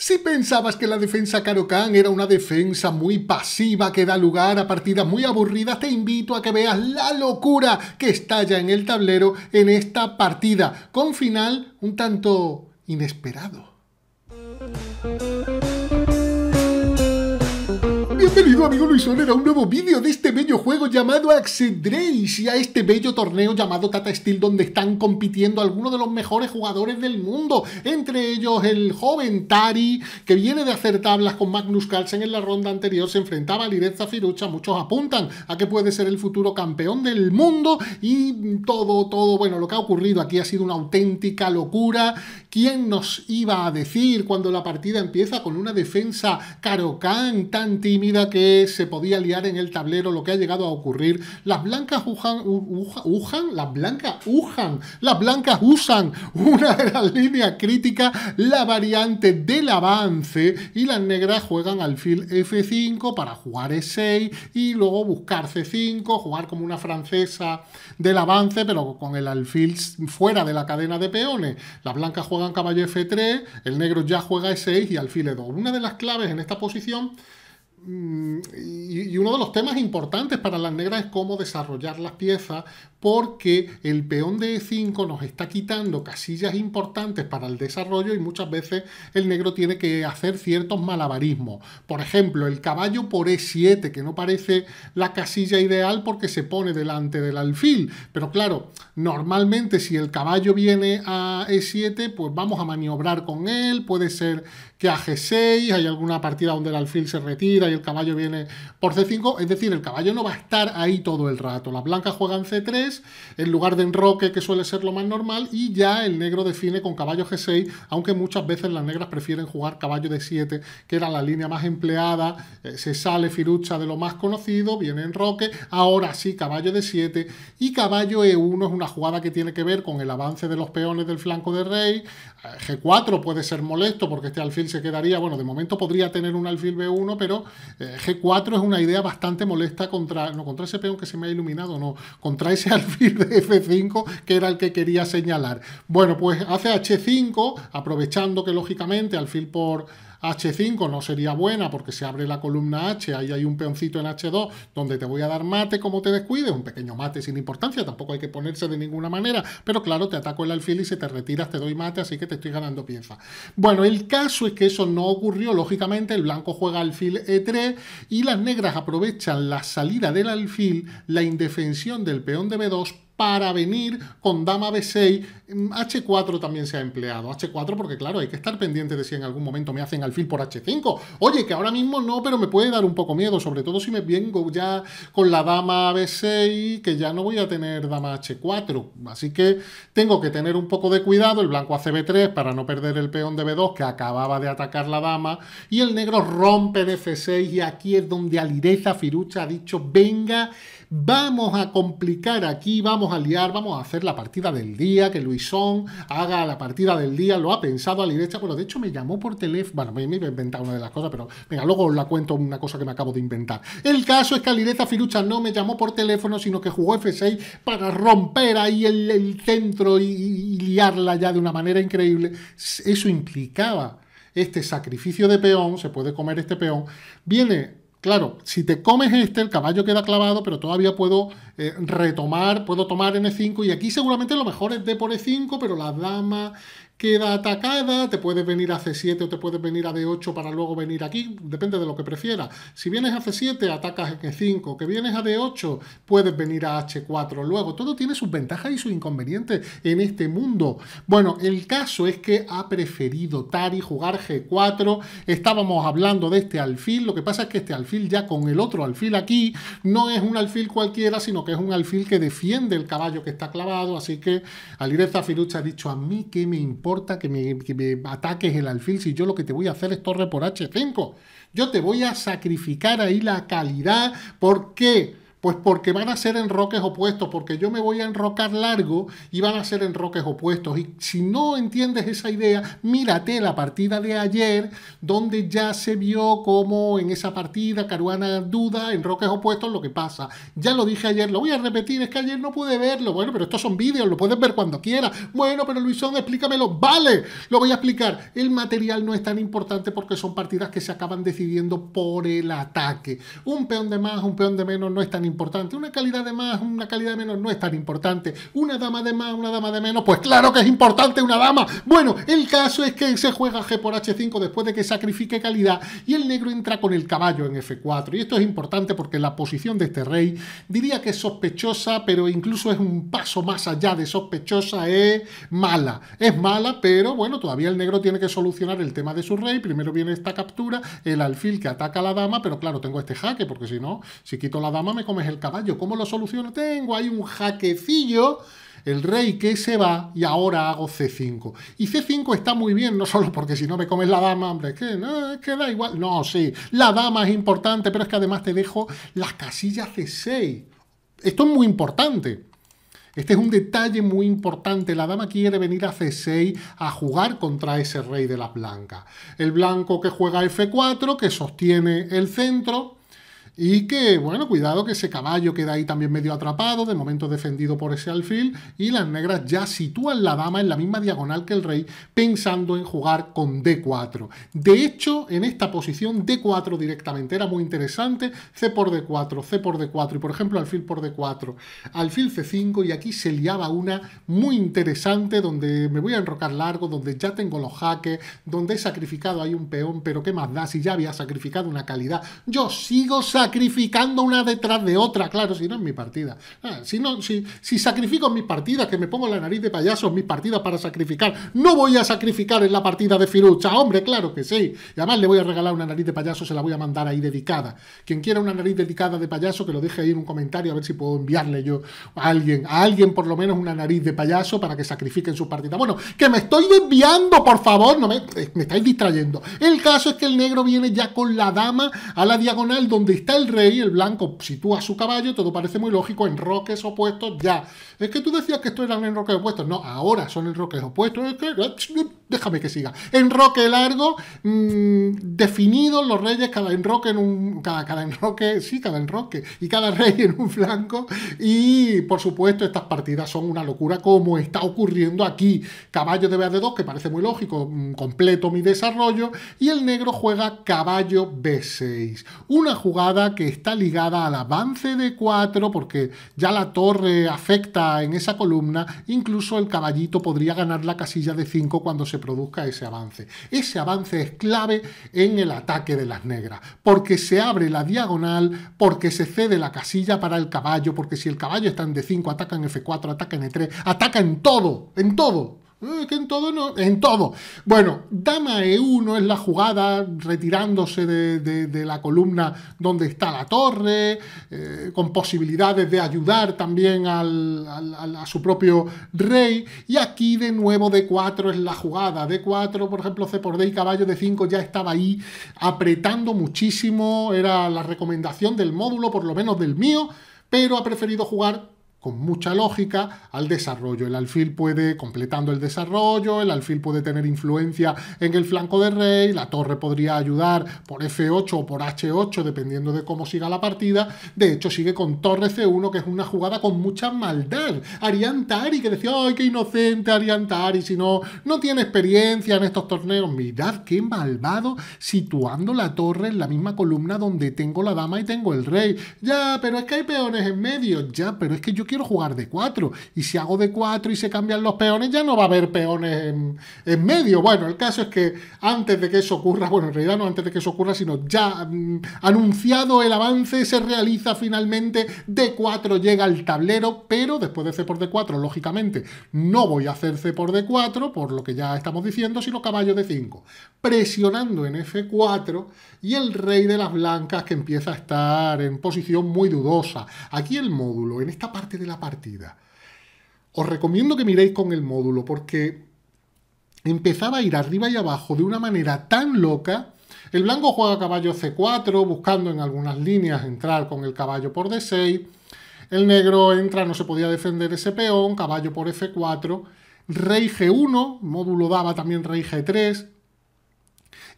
Si pensabas que la defensa Karokan era una defensa muy pasiva que da lugar a partidas muy aburridas, te invito a que veas la locura que estalla en el tablero en esta partida, con final un tanto inesperado. Bienvenido amigo Luisoner a un nuevo vídeo de este bello juego llamado Axedrace y a este bello torneo llamado Tata Steel donde están compitiendo algunos de los mejores jugadores del mundo, entre ellos el joven Tari que viene de hacer tablas con Magnus Carlsen en la ronda anterior, se enfrentaba a Lireza Firucha, muchos apuntan a que puede ser el futuro campeón del mundo y todo, todo, bueno, lo que ha ocurrido aquí ha sido una auténtica locura ¿Quién nos iba a decir cuando la partida empieza con una defensa carocán tan tímida que se podía liar en el tablero lo que ha llegado a ocurrir? Las blancas ujan, las blancas ujan, las blancas usan una de las líneas críticas, la variante del avance y las negras juegan alfil F5 para jugar E6 y luego buscar C5, jugar como una francesa del avance pero con el alfil fuera de la cadena de peones. Las blancas juegan juegan caballo F3, el negro ya juega E6 y alfil E2. Una de las claves en esta posición mm, y uno de los temas importantes para las negras es cómo desarrollar las piezas, porque el peón de E5 nos está quitando casillas importantes para el desarrollo y muchas veces el negro tiene que hacer ciertos malabarismos. Por ejemplo, el caballo por E7, que no parece la casilla ideal porque se pone delante del alfil. Pero claro, normalmente si el caballo viene a E7, pues vamos a maniobrar con él, puede ser que a G6, hay alguna partida donde el alfil se retira y el caballo viene por C5, es decir, el caballo no va a estar ahí todo el rato. Las blancas juegan C3, en lugar de enroque, que suele ser lo más normal, y ya el negro define con caballo G6, aunque muchas veces las negras prefieren jugar caballo de 7, que era la línea más empleada, eh, se sale firucha de lo más conocido, viene enroque, ahora sí caballo de 7, y caballo E1 es una jugada que tiene que ver con el avance de los peones del flanco de rey, eh, G4 puede ser molesto porque este alfil se quedaría, bueno, de momento podría tener un alfil B1, pero eh, G4 es una idea bastante molesta contra, no, contra ese peón que se me ha iluminado, no, contra ese alfil de F5, que era el que quería señalar. Bueno, pues hace H5, aprovechando que lógicamente alfil por H5 no sería buena porque se abre la columna H, ahí hay un peoncito en H2 donde te voy a dar mate como te descuides, un pequeño mate sin importancia, tampoco hay que ponerse de ninguna manera, pero claro, te ataco el alfil y si te retiras te doy mate, así que te estoy ganando pieza. Bueno, el caso es que eso no ocurrió, lógicamente el blanco juega alfil E3 y las negras aprovechan la salida del alfil, la indefensión del peón de B2 para venir con dama b6. Mm, H4 también se ha empleado. H4 porque, claro, hay que estar pendiente de si en algún momento me hacen alfil por H5. Oye, que ahora mismo no, pero me puede dar un poco miedo, sobre todo si me vengo ya con la dama b6, que ya no voy a tener dama H4. Así que tengo que tener un poco de cuidado. El blanco hace b3 para no perder el peón de b2, que acababa de atacar la dama. Y el negro rompe de f6 y aquí es donde Alireza Firucha ha dicho, venga, vamos a complicar aquí, vamos a liar, vamos a hacer la partida del día, que Luisón haga la partida del día, lo ha pensado a pero de hecho me llamó por teléfono, bueno, me, he inventado una de las cosas, pero venga, luego os la cuento una cosa que me acabo de inventar. El caso es que Alireza Firucha no me llamó por teléfono, sino que jugó F6 para romper ahí el, centro y liarla ya de una manera increíble. Eso implicaba este sacrificio de peón, se puede comer este peón, viene Claro, si te comes este, el caballo queda clavado, pero todavía puedo eh, retomar, puedo tomar n5 y aquí seguramente lo mejor es d por e5, pero la dama queda atacada, te puedes venir a C7 o te puedes venir a D8 para luego venir aquí, depende de lo que prefieras. Si vienes a C7, atacas en E5, que vienes a D8, puedes venir a H4 luego. Todo tiene sus ventajas y sus inconvenientes en este mundo. Bueno, el caso es que ha preferido Tari jugar G4, estábamos hablando de este alfil, lo que pasa es que este alfil ya con el otro alfil aquí, no es un alfil cualquiera, sino que es un alfil que defiende el caballo que está clavado, así que Alireza Firucha ha dicho a mí que me importa que me, me ataques el alfil si yo lo que te voy a hacer es torre por H5? Yo te voy a sacrificar ahí la calidad. porque pues porque van a ser enroques opuestos, porque yo me voy a enrocar largo y van a ser enroques opuestos. Y si no entiendes esa idea, mírate la partida de ayer, donde ya se vio cómo en esa partida Caruana duda, enroques opuestos, lo que pasa. Ya lo dije ayer, lo voy a repetir, es que ayer no pude verlo. Bueno, pero estos son vídeos, lo puedes ver cuando quieras. Bueno, pero Luisón, explícamelo. Vale, lo voy a explicar. El material no es tan importante porque son partidas que se acaban decidiendo por el ataque. Un peón de más, un peón de menos no es tan importante importante. Una calidad de más, una calidad de menos no es tan importante. Una dama de más, una dama de menos, pues claro que es importante una dama. Bueno, el caso es que se juega G por H5 después de que sacrifique calidad y el negro entra con el caballo en F4. Y esto es importante porque la posición de este rey diría que es sospechosa, pero incluso es un paso más allá de sospechosa, es mala. Es mala, pero bueno, todavía el negro tiene que solucionar el tema de su rey. Primero viene esta captura, el alfil que ataca a la dama, pero claro, tengo este jaque porque si no, si quito la dama me es el caballo. ¿Cómo lo soluciono? Tengo ahí un jaquecillo el rey que se va y ahora hago c5. Y c5 está muy bien, no solo porque si no me comes la dama, hombre, es que, no, da igual. No, sí, la dama es importante, pero es que además te dejo las casillas c6. Esto es muy importante. Este es un detalle muy importante. La dama quiere venir a c6 a jugar contra ese rey de las blancas. El blanco que juega f4, que sostiene el centro, y que, bueno, cuidado que ese caballo queda ahí también medio atrapado, de momento defendido por ese alfil, y las negras ya sitúan la dama en la misma diagonal que el rey, pensando en jugar con D4. De hecho, en esta posición D4 directamente era muy interesante, C por D4, C por D4, y por ejemplo alfil por D4, alfil C5, y aquí se liaba una muy interesante, donde me voy a enrocar largo, donde ya tengo los jaques, donde he sacrificado ahí un peón, pero qué más da si ya había sacrificado una calidad. Yo sigo sacrificando sacrificando una detrás de otra. Claro, si no es mi partida. Ah, si, no, si, sacrifico mis partidas, que me pongo la nariz de payaso en mis partidas para sacrificar, no voy a sacrificar en la partida de Firucha. Hombre, claro que sí. Y además le voy a regalar una nariz de payaso, se la voy a mandar ahí dedicada. Quien quiera una nariz dedicada de payaso, que lo deje ahí en un comentario, a ver si puedo enviarle yo a alguien, a alguien por lo menos una nariz de payaso para que sacrifiquen su partida. Bueno, que me estoy enviando por favor, no me, eh, me estáis distrayendo. El caso es que el negro viene ya con la dama a la diagonal donde está el rey, el blanco, sitúa su caballo, todo parece muy lógico, en roques opuestos, ya. Es que tú decías que esto eran enroques opuestos. No, ahora son en roques opuestos. Eh, déjame que siga. En roque largo, mm, definidos los reyes, cada enroque en un... Cada, cada enroque, sí, cada enroque. Y cada rey en un flanco. Y, por supuesto, estas partidas son una locura como está ocurriendo aquí. Caballo de BAD2, que parece muy lógico, mm, completo mi desarrollo. Y el negro juega caballo B6. Una jugada que está ligada al avance de 4, porque ya la torre afecta en esa columna, incluso el caballito podría ganar la casilla de 5 cuando se produzca ese avance. Ese avance es clave en el ataque de las negras, porque se abre la diagonal, porque se cede la casilla para el caballo, porque si el caballo está en D5, ataca en F4, ataca en E3, ataca en todo, en todo. Eh, que en todo no. En todo. Bueno, dama E1 es la jugada retirándose de, la columna donde está la torre, eh, con posibilidades de ayudar también al, a su propio rey. Y aquí de nuevo D4 es la jugada. D4, por ejemplo, C por D y caballo de 5 ya estaba ahí apretando muchísimo. Era la recomendación del módulo, por lo menos del mío, pero ha preferido jugar con mucha lógica al desarrollo. El alfil puede, completando el desarrollo, el alfil puede tener influencia en el flanco de rey, la torre podría ayudar por F8 o por H8, dependiendo de cómo siga la partida. De hecho, sigue con torre C1, que es una jugada con mucha maldad. Ariantari, que decía, ¡ay, qué inocente Ariantari! Si no, no tiene experiencia en estos torneos. Mirad qué malvado situando la torre en la misma columna donde tengo la dama y tengo el rey. Ya, pero es que hay peones en medio. Ya, pero es que yo quiero jugar de 4. Y si hago de 4 y se cambian los peones, ya no va a haber peones en, medio. Bueno, el caso es que antes de que eso ocurra, bueno, en realidad no antes de que eso ocurra, sino ya mm, anunciado el avance, se realiza finalmente, D4 llega al tablero, pero después de C por D4, lógicamente, no voy a hacer C por D4, por lo que ya estamos diciendo, sino caballo de 5. Presionando en F4 y el rey de las blancas que empieza a estar en posición muy dudosa. Aquí el módulo, en esta parte de la partida. Os recomiendo que miréis con el módulo porque empezaba a ir arriba y abajo de una manera tan loca. El blanco juega caballo C4, buscando en algunas líneas entrar con el caballo por D6. El negro entra, no se podía defender ese peón, caballo por F4. Rey G1, módulo daba también rey G3.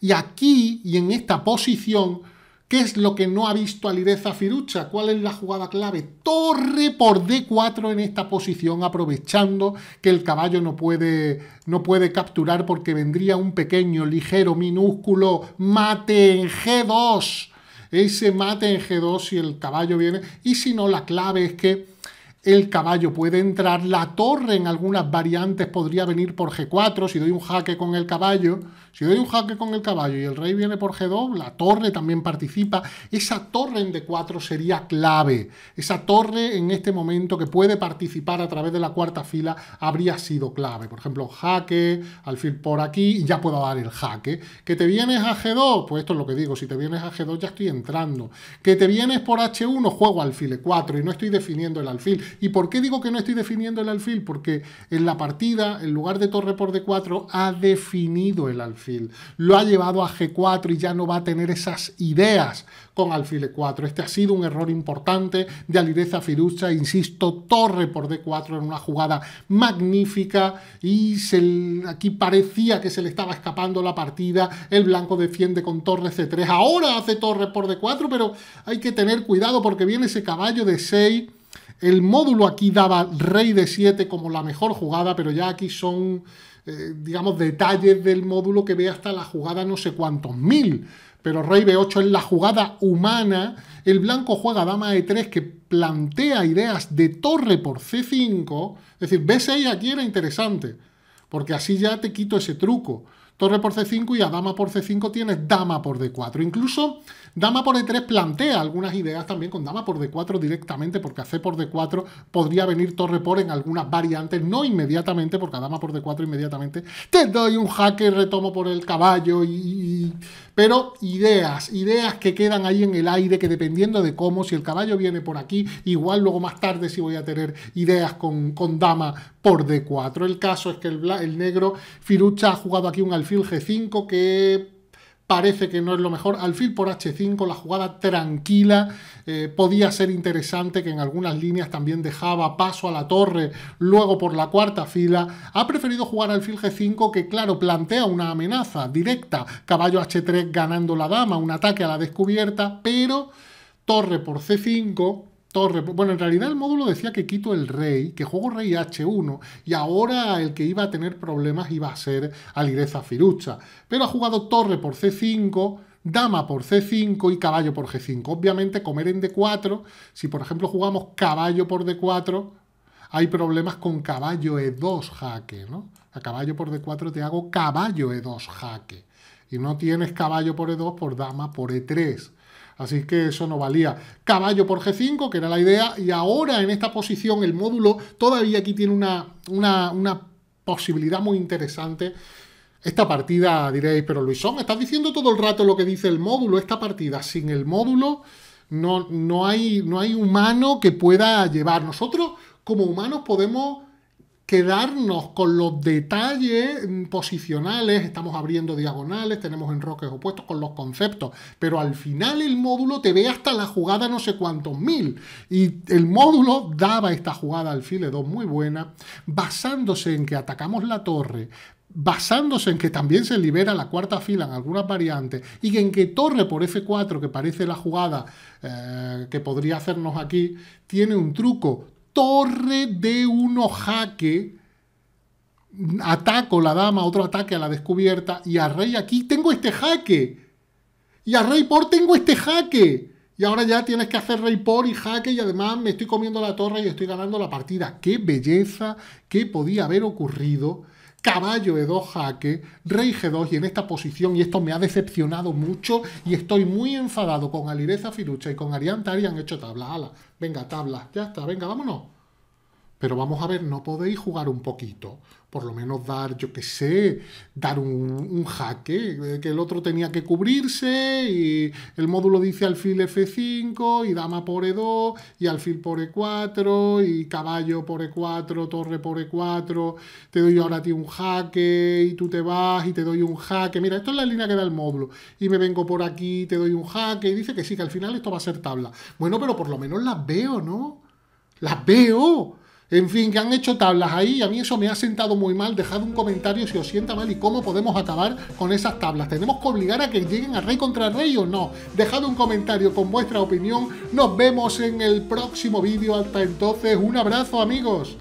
Y aquí y en esta posición ¿Qué es lo que no ha visto Alireza Firucha? ¿Cuál es la jugada clave? Torre por D4 en esta posición, aprovechando que el caballo no puede, no puede capturar porque vendría un pequeño, ligero, minúsculo mate en G2. Ese mate en G2 si el caballo viene. Y si no, la clave es que el caballo puede entrar, la torre en algunas variantes podría venir por G4, si doy un jaque con el caballo, si doy un jaque con el caballo y el rey viene por G2, la torre también participa, esa torre en D4 sería clave, esa torre en este momento que puede participar a través de la cuarta fila habría sido clave, por ejemplo, jaque, alfil por aquí, y ya puedo dar el jaque, que te vienes a G2, pues esto es lo que digo, si te vienes a G2 ya estoy entrando, que te vienes por H1, juego alfil E4 y no estoy definiendo el alfil, ¿Y por qué digo que no estoy definiendo el alfil? Porque en la partida, en lugar de torre por d4, ha definido el alfil. Lo ha llevado a g4 y ya no va a tener esas ideas con alfil e4. Este ha sido un error importante de Alireza Firucha. Insisto, torre por d4 en una jugada magnífica y aquí parecía que se le estaba escapando la partida. El blanco defiende con torre c3. Ahora hace torre por d4, pero hay que tener cuidado porque viene ese caballo de 6 el módulo aquí daba rey de 7 como la mejor jugada, pero ya aquí son, eh, digamos, detalles del módulo que ve hasta la jugada no sé cuántos mil. Pero rey de 8 es la jugada humana. El blanco juega dama e3 que plantea ideas de torre por c5. Es decir, b6 aquí era interesante, porque así ya te quito ese truco torre por c5 y a dama por c5 tienes dama por d4. Incluso dama por e3 plantea algunas ideas también con dama por d4 directamente, porque a c por d4 podría venir torre por en algunas variantes, no inmediatamente, porque a dama por d4 inmediatamente te doy un jaque, retomo por el caballo y... Pero ideas, ideas que quedan ahí en el aire, que dependiendo de cómo, si el caballo viene por aquí, igual luego más tarde si voy a tener ideas con, con dama por D4. El caso es que el, negro Firucha ha jugado aquí un alfil G5 que parece que no es lo mejor. Alfil por H5, la jugada tranquila, eh, podía ser interesante que en algunas líneas también dejaba paso a la torre, luego por la cuarta fila. Ha preferido jugar alfil G5 que, claro, plantea una amenaza directa. Caballo H3 ganando la dama, un ataque a la descubierta, pero torre por C5 torre. Bueno, en realidad el módulo decía que quito el rey, que juego rey h1, y ahora el que iba a tener problemas iba a ser Alireza Firucha. Pero ha jugado torre por c5, dama por c5 y caballo por g5. Obviamente comer en d4, si por ejemplo jugamos caballo por d4, hay problemas con caballo e2 jaque, ¿no? A caballo por d4 te hago caballo e2 jaque. Y no tienes caballo por e2 por dama por e3. Así que eso no valía. Caballo por G5, que era la idea, y ahora en esta posición el módulo todavía aquí tiene una, posibilidad muy interesante. Esta partida, diréis, pero Luisón, estás diciendo todo el rato lo que dice el módulo. Esta partida, sin el módulo, no, no, hay, no hay humano que pueda llevar. Nosotros, como humanos, podemos quedarnos con los detalles posicionales, estamos abriendo diagonales, tenemos enroques opuestos con los conceptos, pero al final el módulo te ve hasta la jugada no sé cuántos mil. Y el módulo daba esta jugada al file 2 muy buena, basándose en que atacamos la torre, basándose en que también se libera la cuarta fila en algunas variantes y en que torre por F4, que parece la jugada eh, que podría hacernos aquí, tiene un truco torre de uno jaque. Ataco la dama, otro ataque a la descubierta. Y a rey aquí tengo este jaque. Y a rey por tengo este jaque. Y ahora ya tienes que hacer rey por y jaque y además me estoy comiendo la torre y estoy ganando la partida. ¡Qué belleza! ¿Qué podía haber ocurrido? caballo e 2 jaque, rey G2 y en esta posición, y esto me ha decepcionado mucho y estoy muy enfadado con Alireza Firucha y con Arianta han hecho tabla, ala, venga tabla, ya está, venga, vámonos. Pero vamos a ver, ¿no podéis jugar un poquito? Por lo menos dar, yo qué sé, dar un, jaque, eh, que el otro tenía que cubrirse y el módulo dice alfil F5 y dama por E2 y alfil por E4 y caballo por E4, torre por E4, te doy ahora a ti un jaque y tú te vas y te doy un jaque. Mira, esto es la línea que da el módulo y me vengo por aquí, te doy un jaque y dice que sí, que al final esto va a ser tabla. Bueno, pero por lo menos las veo, ¿no? Las veo en fin, que han hecho tablas ahí a mí eso me ha sentado muy mal. Dejad un comentario si os sienta mal y cómo podemos acabar con esas tablas. ¿Tenemos que obligar a que lleguen a rey contra rey o no? Dejad un comentario con vuestra opinión. Nos vemos en el próximo vídeo. Hasta entonces, un abrazo amigos.